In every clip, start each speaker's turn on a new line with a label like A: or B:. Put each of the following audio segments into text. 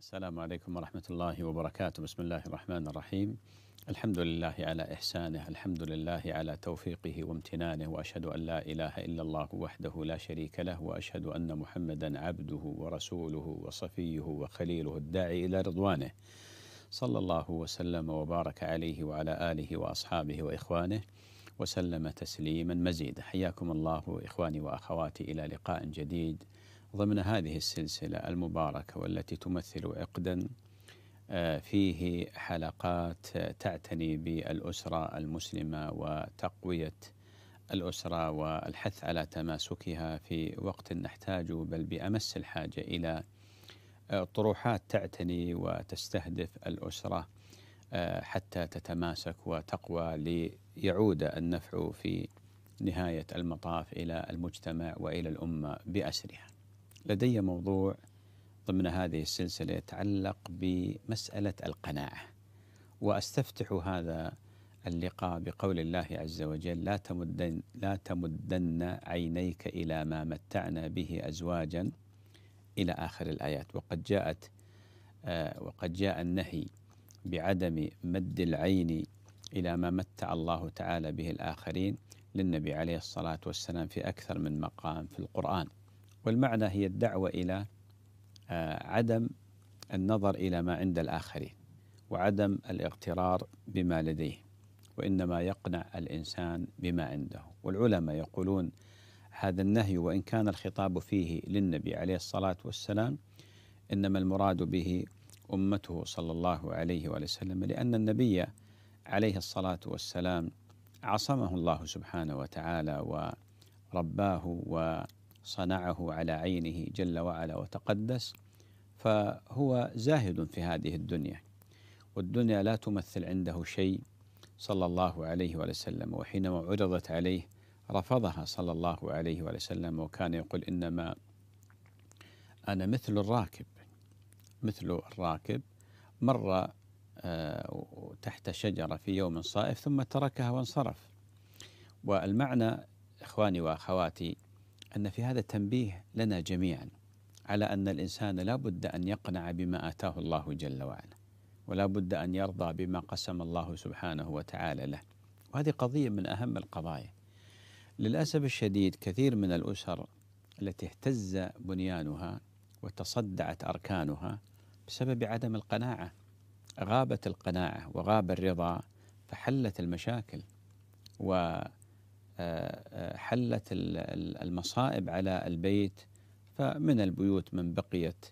A: السلام عليكم ورحمة الله وبركاته، بسم الله الرحمن الرحيم. الحمد لله على إحسانه، الحمد لله على توفيقه وامتنانه، وأشهد أن لا إله إلا الله وحده لا شريك له، وأشهد أن محمدا عبده ورسوله وصفيه وخليله الداعي إلى رضوانه. صلى الله وسلم وبارك عليه وعلى آله وأصحابه وإخوانه. وسلم تسليما مزيدا حياكم الله إخواني وأخواتي إلى لقاء جديد ضمن هذه السلسلة المباركة والتي تمثل عقدا آه، فيه حلقات تعتني بالأسرة المسلمة وتقوية الأسرة والحث على تماسكها في وقت نحتاج بل بأمس الحاجة إلى آه، طروحات تعتني وتستهدف الأسرة آه، حتى تتماسك وتقوى ليعود النفع في نهاية المطاف إلى المجتمع وإلى الأمة بأسرها لدي موضوع ضمن هذه السلسله يتعلق بمساله القناعه واستفتح هذا اللقاء بقول الله عز وجل لا تمدن لا تمدن عينيك الى ما متعنا به ازواجا الى اخر الايات وقد جاءت آه، وقد جاء النهي بعدم مد العين الى ما متع الله تعالى به الاخرين للنبي عليه الصلاه والسلام في اكثر من مقام في القران والمعنى هي الدعوة إلى آه، عدم النظر إلى ما عند الآخرين وعدم الاغترار بما لديه وإنما يقنع الإنسان بما عنده والعلماء يقولون هذا النهي وإن كان الخطاب فيه للنبي عليه الصلاة والسلام إنما المراد به أمته صلى الله عليه وسلم لأن النبي عليه الصلاة والسلام عصمه الله سبحانه وتعالى ورباه و صنعه على عينه جل وعلا وتقدس فهو زاهد في هذه الدنيا والدنيا لا تمثل عنده شيء صلى الله عليه وسلم وحينما عرضت عليه رفضها صلى الله عليه وسلم وكان يقول انما انا مثل الراكب مثل الراكب مر آه، تحت شجره في يوم صائف ثم تركها وانصرف والمعنى اخواني واخواتي أن في هذا تنبيه لنا جميعا على أن الإنسان لا بد أن يقنع بما آتاه الله جل وعلا ولا بد أن يرضى بما قسم الله سبحانه وتعالى له وهذه قضية من أهم القضايا للأسف الشديد كثير من الأسر التي اهتز بنيانها وتصدعت أركانها بسبب عدم القناعة غابت القناعة وغاب الرضا فحلت المشاكل و حلت المصائب على البيت فمن البيوت من بقيت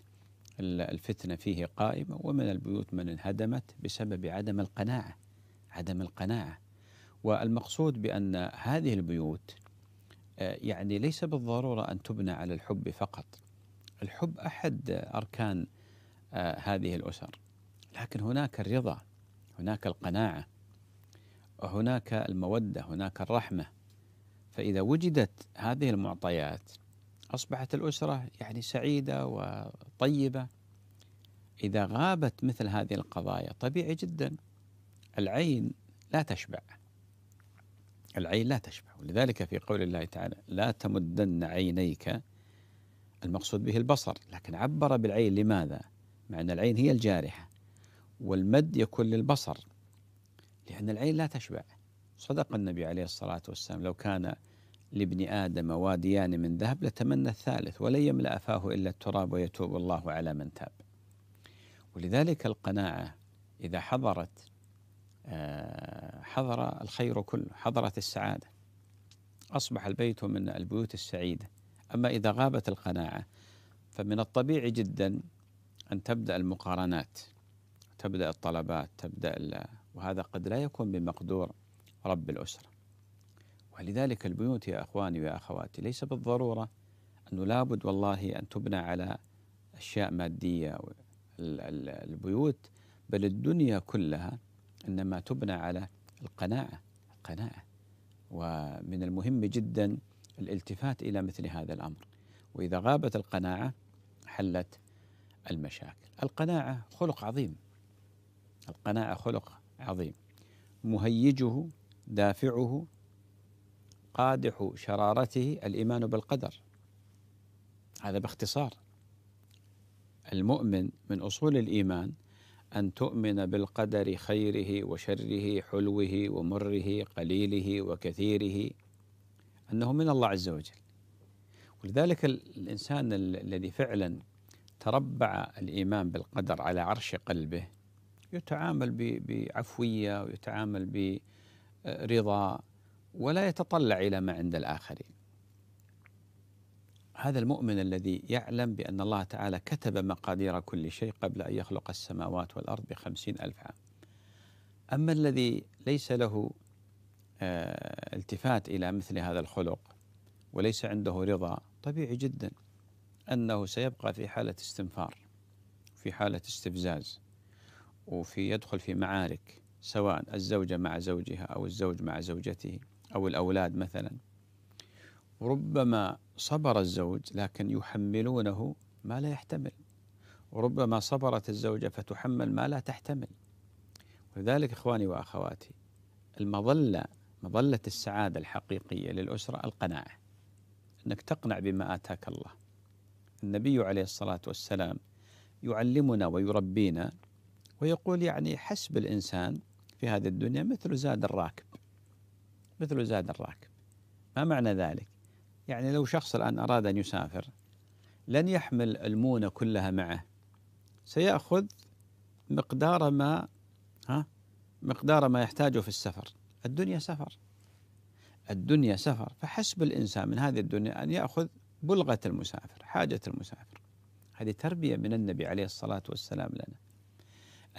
A: الفتنة فيه قائمة ومن البيوت من انهدمت بسبب عدم القناعة عدم القناعة والمقصود بأن هذه البيوت آه، يعني ليس بالضرورة أن تبنى على الحب فقط الحب أحد أركان آه، هذه الأسر لكن هناك الرضا هناك القناعة هناك المودة هناك الرحمة فإذا وجدت هذه المعطيات أصبحت الأسرة يعني سعيدة وطيبة إذا غابت مثل هذه القضايا طبيعي جدا العين لا تشبع العين لا تشبع ولذلك في قول الله تعالى لا تمدن عينيك المقصود به البصر لكن عبر بالعين لماذا؟ مع أن العين هي الجارحة والمد يكون للبصر لأن العين لا تشبع صدق النبي عليه الصلاة والسلام لو كان لابن آدم واديان من ذهب لتمنى الثالث ولن يملأ فاه إلا التراب ويتوب الله على من تاب ولذلك القناعة إذا حضرت آه، حضر الخير كله حضرت السعادة أصبح البيت من البيوت السعيدة أما إذا غابت القناعة فمن الطبيعي جدا أن تبدأ المقارنات تبدأ الطلبات تبدأ وهذا قد لا يكون بمقدور رب الأسرة ولذلك البيوت يا اخواني ويا اخواتي ليس بالضروره انه لابد والله ان تبنى على اشياء ماديه البيوت بل الدنيا كلها انما تبنى على القناعه القناعه ومن المهم جدا الالتفات الى مثل هذا الامر واذا غابت القناعه حلت المشاكل القناعه خلق عظيم القناعه خلق عظيم مهيجه دافعه قادح شرارته الايمان بالقدر هذا باختصار المؤمن من اصول الايمان ان تؤمن بالقدر خيره وشره حلوه ومره قليله وكثيره انه من الله عز وجل ولذلك الانسان الذي فعلا تربع الايمان بالقدر على عرش قلبه يتعامل بعفويه ويتعامل برضا آه، ولا يتطلع الى ما عند الاخرين. هذا المؤمن الذي يعلم بان الله تعالى كتب مقادير كل شيء قبل ان يخلق السماوات والارض بخمسين الف عام. اما الذي ليس له آه، التفات الى مثل هذا الخلق وليس عنده رضا طبيعي جدا انه سيبقى في حاله استنفار في حاله استفزاز وفي يدخل في معارك سواء الزوجه مع زوجها او الزوج مع زوجته أو الأولاد مثلا ربما صبر الزوج لكن يحملونه ما لا يحتمل وربما صبرت الزوجة فتحمل ما لا تحتمل ولذلك إخواني وأخواتي المظلة مظلة السعادة الحقيقية للأسرة القناعة أنك تقنع بما آتاك الله النبي عليه الصلاة والسلام يعلمنا ويربينا ويقول يعني حسب الإنسان في هذه الدنيا مثل زاد الراكب مثل زاد الراكب ما معنى ذلك؟ يعني لو شخص الآن أراد أن يسافر لن يحمل المونة كلها معه سيأخذ مقدار ما ها مقدار ما يحتاجه في السفر الدنيا سفر الدنيا سفر فحسب الإنسان من هذه الدنيا أن يأخذ بلغة المسافر حاجة المسافر هذه تربية من النبي عليه الصلاة والسلام لنا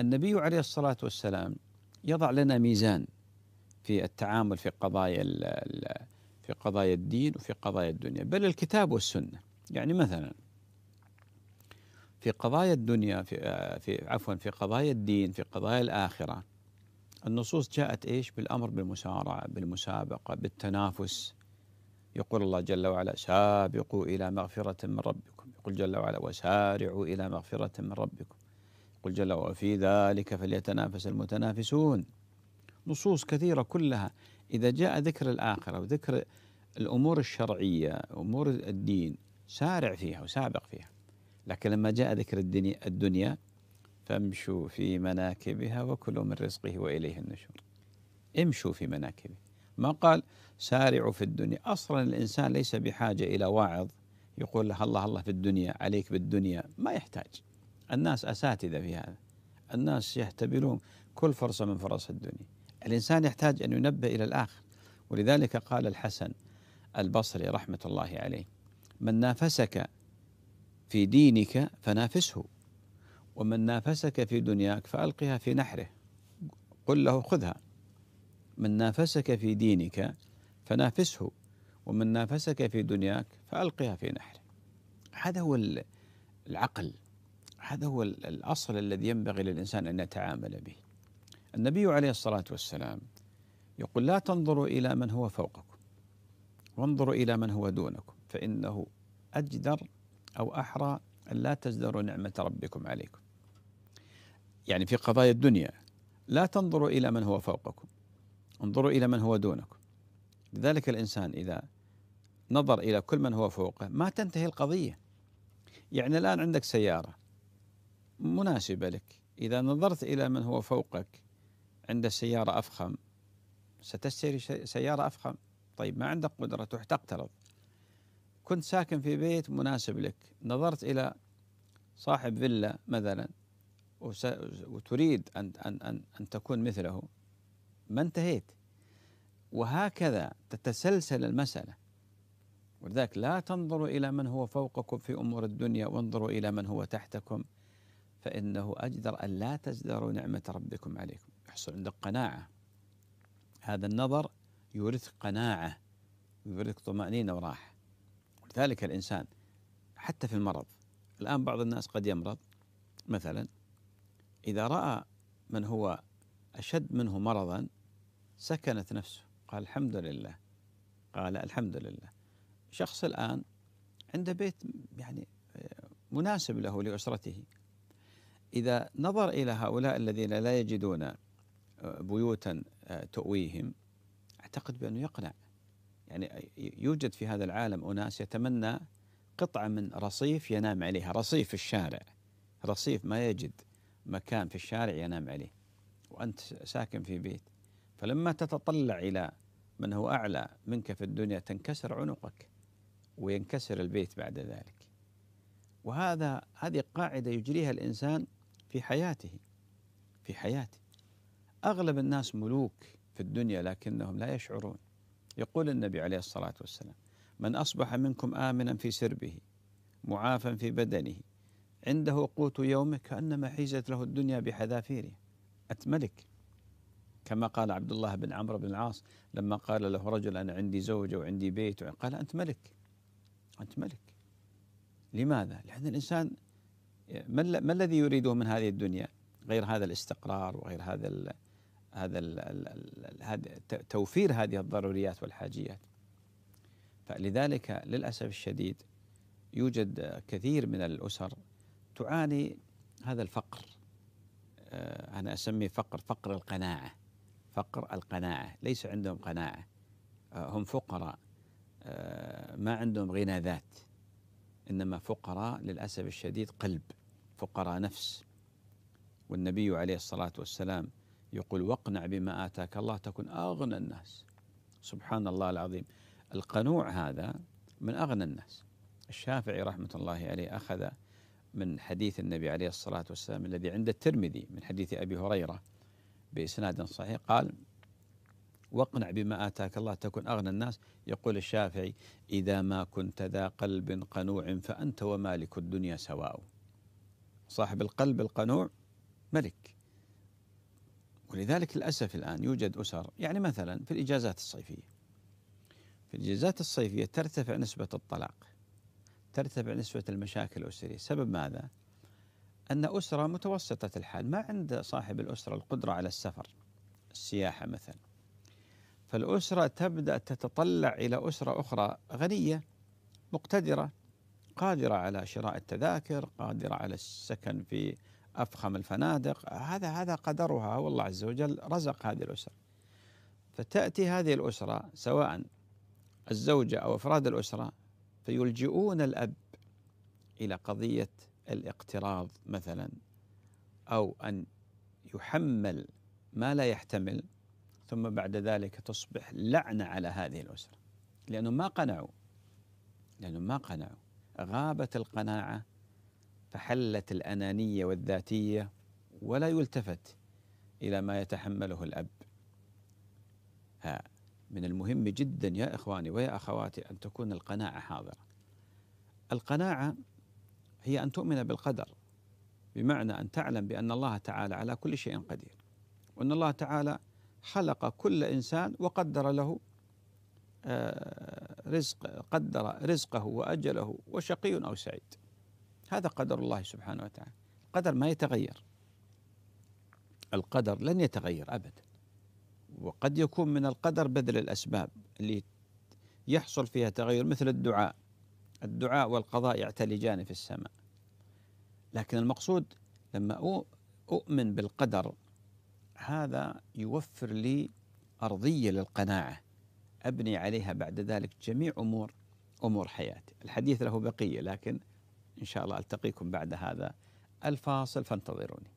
A: النبي عليه الصلاة والسلام يضع لنا ميزان في التعامل في قضايا في قضايا الدين وفي قضايا الدنيا بل الكتاب والسنه يعني مثلا في قضايا الدنيا في, آه، في عفوا في قضايا الدين في قضايا الاخره النصوص جاءت ايش بالامر بالمسارعه بالمسابقه بالتنافس يقول الله جل وعلا سابقوا الى مغفره من ربكم يقول جل وعلا وسارعوا الى مغفره من ربكم يقول جل وعلا في ذلك فليتنافس المتنافسون نصوص كثيرة كلها إذا جاء ذكر الآخرة وذكر الأمور الشرعية أمور الدين سارع فيها وسابق فيها لكن لما جاء ذكر الدنيا, الدنيا فامشوا في مناكبها وكلوا من رزقه وإليه النشور امشوا في مناكبه ما قال سارعوا في الدنيا أصلا الإنسان ليس بحاجة إلى واعظ يقول له الله الله في الدنيا عليك بالدنيا ما يحتاج الناس أساتذة في هذا الناس يهتبرون كل فرصة من فرص الدنيا الإنسان يحتاج أن ينبه إلى الآخر ولذلك قال الحسن البصري رحمة الله عليه من نافسك في دينك فنافسه ومن نافسك في دنياك فألقها في نحره قل له خذها من نافسك في دينك فنافسه ومن نافسك في دنياك فألقها في نحره هذا هو العقل هذا هو الأصل الذي ينبغي للإنسان أن يتعامل به النبي عليه الصلاة والسلام يقول لا تنظروا إلى من هو فوقكم وانظروا إلى من هو دونكم فإنه أجدر أو أحرى أن لا تزدروا نعمة ربكم عليكم يعني في قضايا الدنيا لا تنظروا إلى من هو فوقكم انظروا إلى من هو دونكم لذلك الإنسان إذا نظر إلى كل من هو فوقه ما تنتهي القضية يعني الآن عندك سيارة مناسبة لك إذا نظرت إلى من هو فوقك عنده سيارة أفخم ستشتري سيارة أفخم طيب ما عندك قدرة تروح تقترض كنت ساكن في بيت مناسب لك نظرت إلى صاحب فيلا مثلا وتريد أن, أن, أن, أن تكون مثله ما انتهيت وهكذا تتسلسل المسألة ولذلك لا تنظروا إلى من هو فوقكم في أمور الدنيا وانظروا إلى من هو تحتكم فإنه أجدر أن لا تزدروا نعمة ربكم عليكم يحصل عندك قناعة هذا النظر يورثك قناعة يورثك طمأنينة وراحة ولذلك الإنسان حتى في المرض الآن بعض الناس قد يمرض مثلا إذا رأى من هو أشد منه مرضا سكنت نفسه قال الحمد لله قال الحمد لله شخص الآن عنده بيت يعني مناسب له لأسرته إذا نظر إلى هؤلاء الذين لا يجدون بيوتا آه، تؤويهم اعتقد بانه يقنع يعني يوجد في هذا العالم اناس يتمنى قطعه من رصيف ينام عليها، رصيف في الشارع رصيف ما يجد مكان في الشارع ينام عليه وانت ساكن في بيت فلما تتطلع الى من هو اعلى منك في الدنيا تنكسر عنقك وينكسر البيت بعد ذلك وهذا هذه قاعده يجريها الانسان في حياته في حياته أغلب الناس ملوك في الدنيا لكنهم لا يشعرون يقول النبي عليه الصلاة والسلام من أصبح منكم آمنا في سربه معافا في بدنه عنده قوت يومه كأنما حيزت له الدنيا بحذافيره أتملك كما قال عبد الله بن عمرو بن العاص لما قال له رجل أنا عندي زوجة وعندي بيت قال أنت ملك أنت ملك لماذا؟ لأن الإنسان ما الذي يريده من هذه الدنيا غير هذا الاستقرار وغير هذا هذا الـ الـ توفير هذه الضروريات والحاجيات فلذلك للأسف الشديد يوجد كثير من الأسر تعاني هذا الفقر آه، أنا أسميه فقر فقر القناعة فقر القناعة ليس عندهم قناعة آه، هم فقراء آه، ما عندهم غنى ذات إنما فقراء للأسف الشديد قلب فقراء نفس والنبي عليه الصلاة والسلام يقول واقنع بما آتاك الله تكن أغنى الناس سبحان الله العظيم القنوع هذا من أغنى الناس الشافعي رحمة الله عليه أخذ من حديث النبي عليه الصلاة والسلام الذي عند الترمذي من حديث أبي هريرة بإسناد صحيح قال واقنع بما آتاك الله تكن أغنى الناس يقول الشافعي إذا ما كنت ذا قلب قنوع فأنت ومالك الدنيا سواء صاحب القلب القنوع ملك ولذلك للأسف الآن يوجد أسر يعني مثلا في الإجازات الصيفية في الإجازات الصيفية ترتفع نسبة الطلاق ترتفع نسبة المشاكل الأسرية سبب ماذا؟ أن أسرة متوسطة الحال ما عند صاحب الأسرة القدرة على السفر السياحة مثلا فالأسرة تبدأ تتطلع إلى أسرة أخرى غنية مقتدرة قادرة على شراء التذاكر قادرة على السكن في افخم الفنادق هذا هذا قدرها والله عز وجل رزق هذه الاسره فتاتي هذه الاسره سواء الزوجه او افراد الاسره فيلجئون الاب الى قضيه الاقتراض مثلا او ان يحمل ما لا يحتمل ثم بعد ذلك تصبح لعنه على هذه الاسره لانهم ما قنعوا لانهم ما قنعوا غابت القناعه فحلت الأنانية والذاتية ولا يلتفت إلى ما يتحمله الأب ها من المهم جدا يا إخواني ويا أخواتي أن تكون القناعة حاضرة القناعة هي أن تؤمن بالقدر بمعنى أن تعلم بأن الله تعالى على كل شيء قدير وأن الله تعالى خلق كل إنسان وقدر له آه، رزق قدر رزقه وأجله وشقي أو سعيد هذا قدر الله سبحانه وتعالى القدر ما يتغير القدر لن يتغير أبدا وقد يكون من القدر بذل الأسباب اللي يحصل فيها تغير مثل الدعاء الدعاء والقضاء يعتلجان في السماء لكن المقصود لما أؤمن بالقدر هذا يوفر لي أرضية للقناعة أبني عليها بعد ذلك جميع أمور أمور حياتي الحديث له بقية لكن إن شاء الله ألتقيكم بعد هذا الفاصل فانتظروني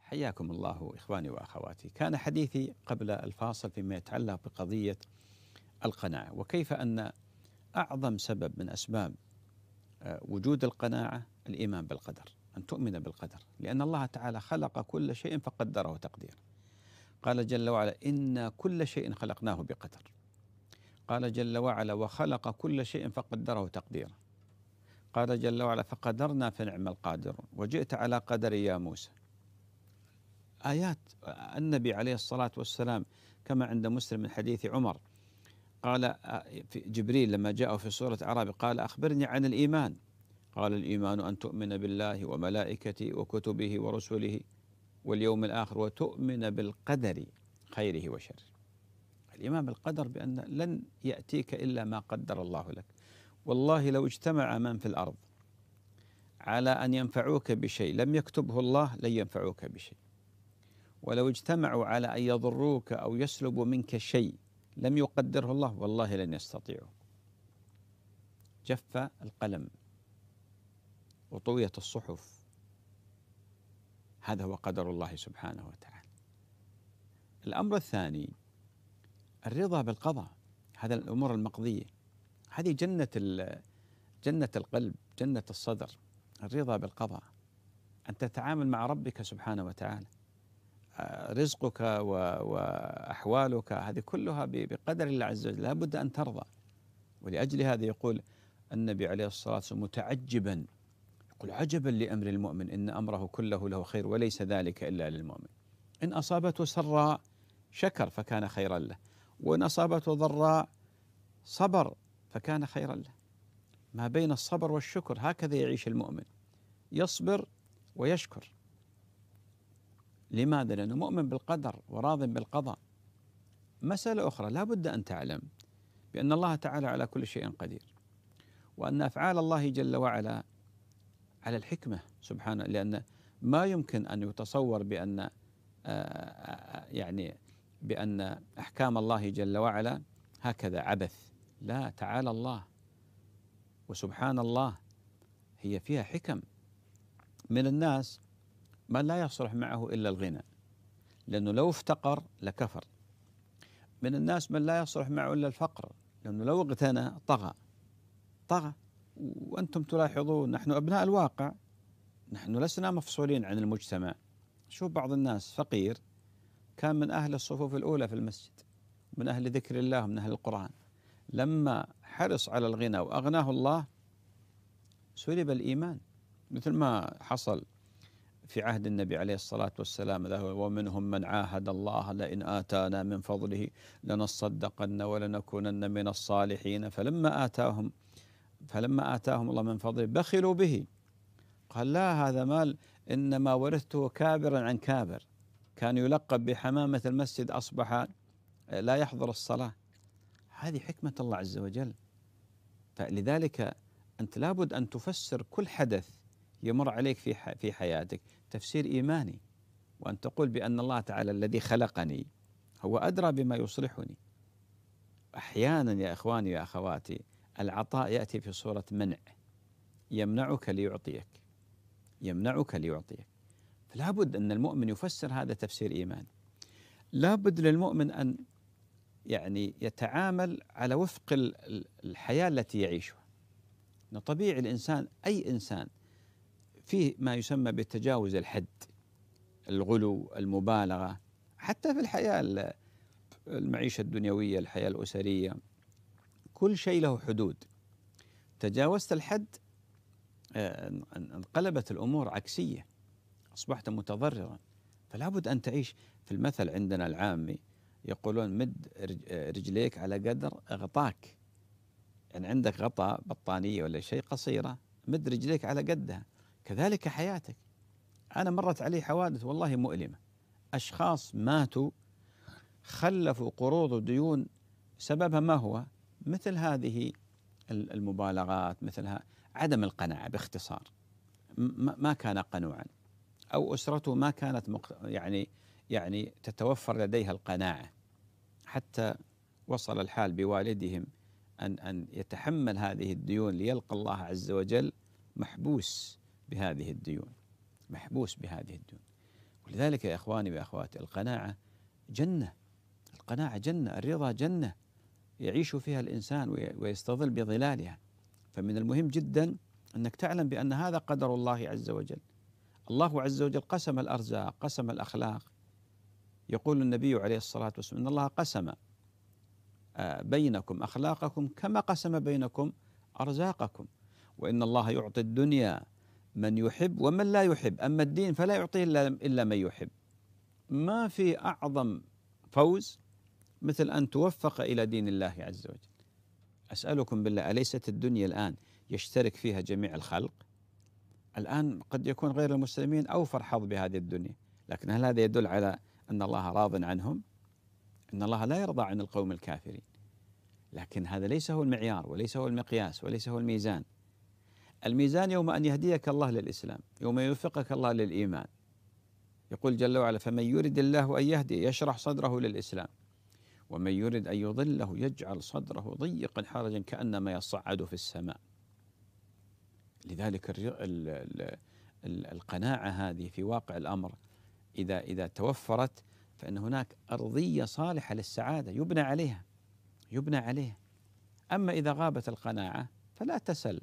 A: حياكم الله إخواني وأخواتي كان حديثي قبل الفاصل فيما يتعلق بقضية القناعة وكيف أن أعظم سبب من أسباب آه، وجود القناعة الإيمان بالقدر أن تؤمن بالقدر لأن الله تعالى خلق كل شيء فقدره تقديرا قال جل وعلا إنا كل شيء خلقناه بقدر قال جل وعلا وخلق كل شيء فقدره تقديرا قال جل وعلا فقدرنا فنعم القادرون وجئت على قدر يا موسى آيات النبي عليه الصلاة والسلام كما عند مسلم من حديث عمر قال في جبريل لما جاءه في سورة أعراب قال أخبرني عن الإيمان قال الإيمان أن تؤمن بالله وملائكته وكتبه ورسله واليوم الآخر وتؤمن بالقدر خيره وشره الإيمان بالقدر بأن لن يأتيك إلا ما قدر الله لك والله لو اجتمع من في الأرض على أن ينفعوك بشيء لم يكتبه الله لن ينفعوك بشيء ولو اجتمعوا على أن يضروك أو يسلبوا منك شيء لم يقدره الله والله لن يستطيعوا جف القلم وطويت الصحف هذا هو قدر الله سبحانه وتعالى. الأمر الثاني الرضا بالقضاء هذا الأمور المقضية هذه جنة جنة القلب جنة الصدر الرضا بالقضاء أن تتعامل مع ربك سبحانه وتعالى آه، رزقك وأحوالك هذه كلها بقدر الله عز وجل لا بد أن ترضى ولأجل هذا يقول النبي عليه الصلاة والسلام متعجبا يقول عجبا لأمر المؤمن إن أمره كله له خير وليس ذلك إلا للمؤمن إن أصابته سراء شكر فكان خيرا له وإن أصابته ضراء صبر فكان خيرا له ما بين الصبر والشكر هكذا يعيش المؤمن يصبر ويشكر لماذا؟ لأنه مؤمن بالقدر وراض بالقضاء مسألة أخرى لا بد أن تعلم بأن الله تعالى على كل شيء قدير وأن أفعال الله جل وعلا على الحكمة سبحانه لأن ما يمكن أن يتصور بأن آه، آه، يعني بأن أحكام الله جل وعلا هكذا عبث لا تعالى الله وسبحان الله هي فيها حكم من الناس من لا يصلح معه إلا الغنى لأنه لو افتقر لكفر من الناس من لا يصلح معه إلا الفقر لأنه لو اغتنى طغى طغى وأنتم تلاحظون نحن أبناء الواقع نحن لسنا مفصولين عن المجتمع شوف بعض الناس فقير كان من أهل الصفوف الأولى في المسجد من أهل ذكر الله من أهل القرآن لما حرص على الغنى وأغناه الله سلب الإيمان مثل ما حصل في عهد النبي عليه الصلاة والسلام ومنهم من عاهد الله لئن آتانا من فضله لنصدقن ولنكونن من الصالحين فلما آتاهم فلما آتاهم الله من فضله بخلوا به قال لا هذا مال إنما ورثته كابرا عن كابر كان يلقب بحمامة المسجد أصبح لا يحضر الصلاة هذه حكمة الله عز وجل فلذلك أنت لابد أن تفسر كل حدث يمر عليك في في حياتك تفسير إيماني وأن تقول بأن الله تعالى الذي خلقني هو أدرى بما يصلحني أحيانا يا إخواني يا أخواتي العطاء يأتي في صورة منع يمنعك ليعطيك يمنعك ليعطيك فلا بد أن المؤمن يفسر هذا تفسير ايمان لا بد للمؤمن أن يعني يتعامل على وفق الحياة التي يعيشها طبيعي الإنسان أي إنسان فيه ما يسمى بتجاوز الحد الغلو المبالغة حتى في الحياة المعيشة الدنيوية الحياة الأسرية كل شيء له حدود تجاوزت الحد آه، انقلبت الأمور عكسية أصبحت متضررا فلا بد أن تعيش في المثل عندنا العامي يقولون مد آه، رجليك على قدر غطاك يعني عندك غطاء بطانية ولا شيء قصيرة مد رجليك على قدها كذلك حياتك أنا مرت علي حوادث والله مؤلمة أشخاص ماتوا خلفوا قروض وديون سببها ما هو مثل هذه المبالغات مثل عدم القناعة باختصار ما كان قنوعا أو أسرته ما كانت يعني يعني تتوفر لديها القناعة حتى وصل الحال بوالدهم أن أن يتحمل هذه الديون ليلقى الله عز وجل محبوس بهذه الديون محبوس بهذه الديون ولذلك يا إخواني وأخواتي القناعة جنة القناعة جنة الرضا جنة يعيش فيها الإنسان ويستظل بظلالها فمن المهم جدا أنك تعلم بأن هذا قدر الله عز وجل الله عز وجل قسم الأرزاق قسم الأخلاق يقول النبي عليه الصلاة والسلام إن الله قسم آه، بينكم أخلاقكم كما قسم بينكم أرزاقكم وإن الله يعطي الدنيا من يحب ومن لا يحب أما الدين فلا يعطيه إلا من يحب ما في أعظم فوز مثل أن توفق إلى دين الله عز وجل أسألكم بالله أليست الدنيا الآن يشترك فيها جميع الخلق الآن قد يكون غير المسلمين أوفر حظ بهذه الدنيا لكن هل هذا يدل على أن الله راض عنهم أن الله لا يرضى عن القوم الكافرين لكن هذا ليس هو المعيار وليس هو المقياس وليس هو الميزان الميزان يوم أن يهديك الله للإسلام يوم يوفقك الله للإيمان يقول جل وعلا فمن يرد الله أن يهدي يشرح صدره للإسلام ومن يرد أن يضله يجعل صدره ضيقا حرجا كأنما يصعد في السماء لذلك القناعة هذه في واقع الأمر إذا إذا توفرت فإن هناك أرضية صالحة للسعادة يبنى عليها يبنى عليها أما إذا غابت القناعة فلا تسل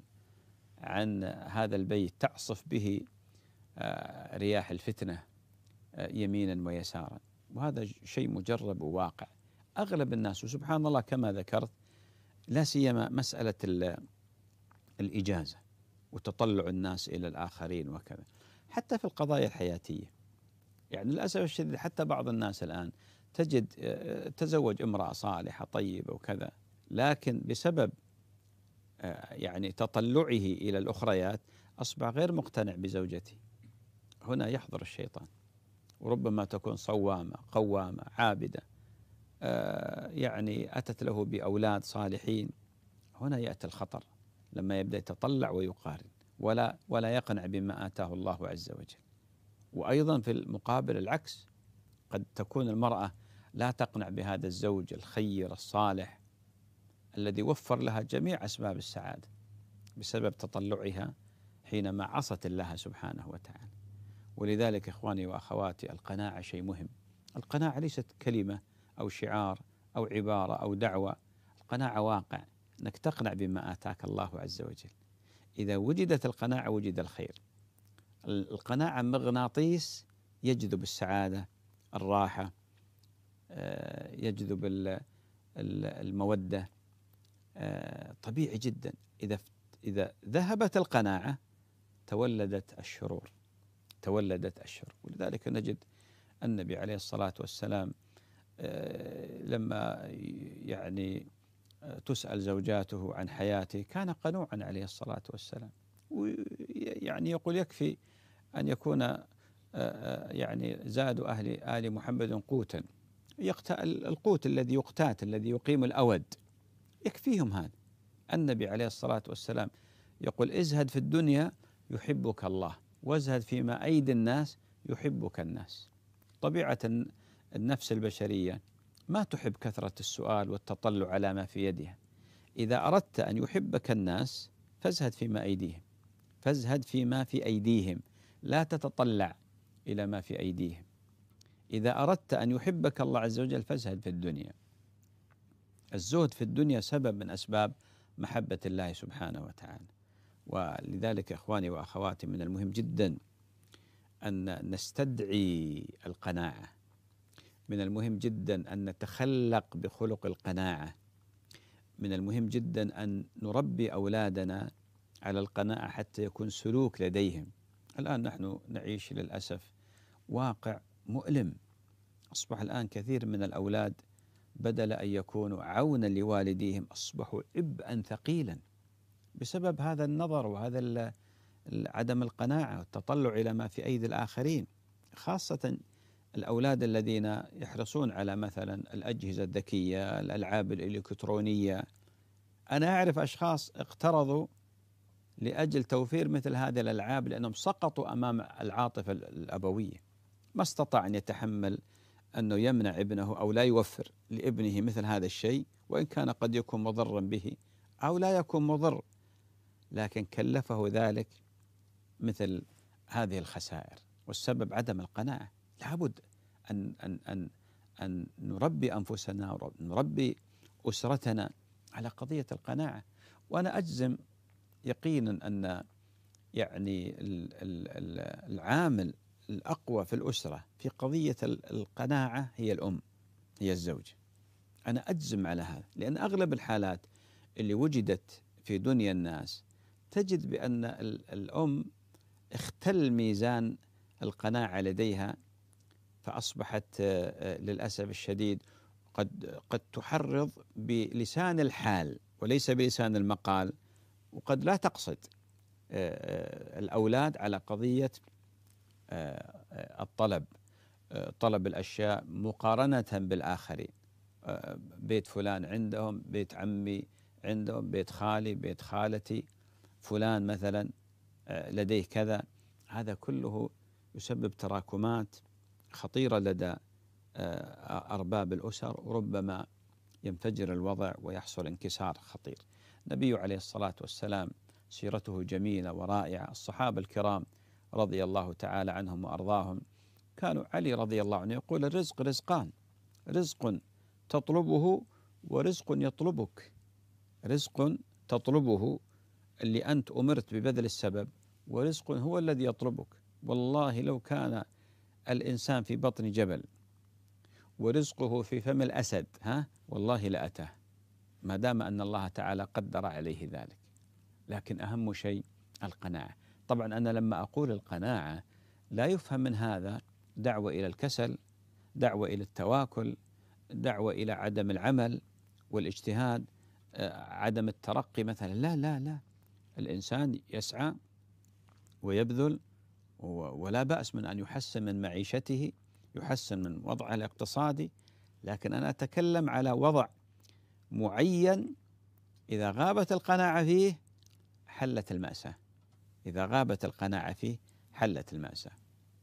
A: عن هذا البيت تعصف به آه، رياح الفتنة آه، يمينا ويسارا وهذا شيء مجرب وواقع اغلب الناس وسبحان الله كما ذكرت لا سيما مساله الاجازه وتطلع الناس الى الاخرين وكذا حتى في القضايا الحياتيه يعني للاسف الشديد حتى بعض الناس الان تجد آه، تزوج امراه صالحه طيبه وكذا لكن بسبب آه، يعني تطلعه الى الاخريات اصبح غير مقتنع بزوجته هنا يحضر الشيطان وربما تكون صوامه قوامه عابده آه، يعني أتت له بأولاد صالحين هنا يأتي الخطر لما يبدأ يتطلع ويقارن ولا ولا يقنع بما آتاه الله عز وجل وأيضا في المقابل العكس قد تكون المرأة لا تقنع بهذا الزوج الخير الصالح الذي وفر لها جميع أسباب السعادة بسبب تطلعها حينما عصت الله سبحانه وتعالى ولذلك إخواني وأخواتي القناعة شيء مهم القناعة ليست كلمة أو شعار أو عبارة أو دعوة القناعة واقع أنك تقنع بما آتاك الله عز وجل إذا وجدت القناعة وجد الخير القناعة مغناطيس يجذب السعادة الراحة آه، يجذب المودة آه، طبيعي جدا إذا إذا ذهبت القناعة تولدت الشرور تولدت الشر ولذلك نجد النبي عليه الصلاة والسلام آه، لما يعني تسأل زوجاته عن حياته كان قنوعا عليه الصلاة والسلام ويعني يقول يكفي أن يكون آه، آه، يعني زاد أهل آل محمد قوتا القوت الذي يقتات الذي يقيم الأود يكفيهم هذا النبي عليه الصلاة والسلام يقول ازهد في الدنيا يحبك الله وازهد فيما أيدي الناس يحبك الناس طبيعة النفس البشريه ما تحب كثره السؤال والتطلع على ما في يدها اذا اردت ان يحبك الناس فازهد فيما ايديهم فازهد فيما في ايديهم لا تتطلع الى ما في ايديهم اذا اردت ان يحبك الله عز وجل فازهد في الدنيا الزهد في الدنيا سبب من اسباب محبه الله سبحانه وتعالى ولذلك اخواني واخواتي من المهم جدا ان نستدعي القناعه من المهم جدا أن نتخلق بخلق القناعة من المهم جدا أن نربي أولادنا على القناعة حتى يكون سلوك لديهم الآن نحن نعيش للأسف واقع مؤلم أصبح الآن كثير من الأولاد بدل أن يكونوا عونا لوالديهم أصبحوا عبئا ثقيلا بسبب هذا النظر وهذا عدم القناعة والتطلع إلى ما في أيدي الآخرين خاصة الأولاد الذين يحرصون على مثلا الأجهزة الذكية الألعاب الإلكترونية أنا أعرف أشخاص اقترضوا لأجل توفير مثل هذه الألعاب لأنهم سقطوا أمام العاطفة الأبوية ما استطاع أن يتحمل أنه يمنع ابنه أو لا يوفر لابنه مثل هذا الشيء وإن كان قد يكون مضرا به أو لا يكون مضر لكن كلفه ذلك مثل هذه الخسائر والسبب عدم القناعة لابد أن أن أن أن نربي أنفسنا ونربي أسرتنا على قضية القناعة وأنا أجزم يقينا أن يعني العامل الأقوى في الأسرة في قضية القناعة هي الأم هي الزوج أنا أجزم على هذا لأن أغلب الحالات اللي وجدت في دنيا الناس تجد بأن الأم اختل ميزان القناعة لديها فأصبحت آه، آه، للأسف الشديد قد قد تحرض بلسان الحال وليس بلسان المقال وقد لا تقصد آه، الأولاد على قضية الطلب طلب الأشياء مقارنة بالآخرين بيت فلان عندهم بيت عمي عندهم بيت خالي بيت خالتي فلان مثلا لديه كذا هذا كله يسبب تراكمات خطيرة لدى آه، أرباب الأسر وربما ينفجر الوضع ويحصل انكسار خطير النبي عليه الصلاة والسلام سيرته جميلة ورائعة الصحابة الكرام رضي الله تعالى عنهم وأرضاهم كانوا علي رضي الله عنه يقول الرزق رزقان رزق تطلبه ورزق يطلبك رزق تطلبه اللي أنت أمرت ببذل السبب ورزق هو الذي يطلبك والله لو كان الإنسان في بطن جبل ورزقه في فم الأسد ها والله لأتاه ما دام أن الله تعالى قدر عليه ذلك لكن أهم شيء القناعة طبعا أنا لما أقول القناعة لا يفهم من هذا دعوة إلى الكسل دعوة إلى التواكل دعوة إلى عدم العمل والاجتهاد آه، عدم الترقي مثلا لا لا لا الإنسان يسعى ويبذل ولا بأس من أن يحسن من معيشته يحسن من وضعه الاقتصادي لكن أنا أتكلم على وضع معين إذا غابت القناعة فيه حلت المأساة إذا غابت القناعة فيه حلت المأساة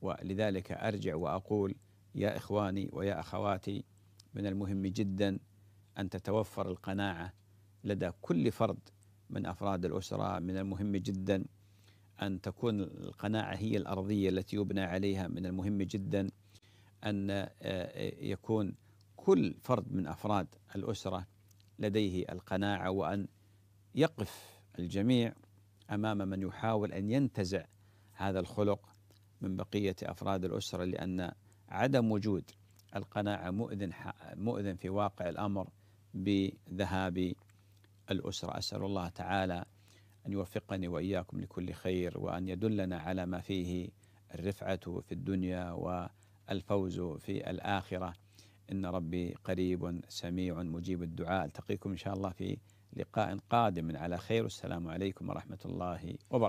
A: ولذلك أرجع وأقول يا إخواني ويا أخواتي من المهم جدا أن تتوفر القناعة لدى كل فرد من أفراد الأسرة من المهم جدا أن تكون القناعة هي الأرضية التي يبنى عليها من المهم جدا أن آه، يكون كل فرد من أفراد الأسرة لديه القناعة وأن يقف الجميع أمام من يحاول أن ينتزع هذا الخلق من بقية أفراد الأسرة لأن عدم وجود القناعة مؤذن مؤذن في واقع الأمر بذهاب الأسرة أسأل الله تعالى أن يوفقني وإياكم لكل خير وأن يدلنا على ما فيه الرفعة في الدنيا والفوز في الآخرة إن ربي قريب سميع مجيب الدعاء ألتقيكم إن شاء الله في لقاء قادم على خير والسلام عليكم ورحمة الله وبركاته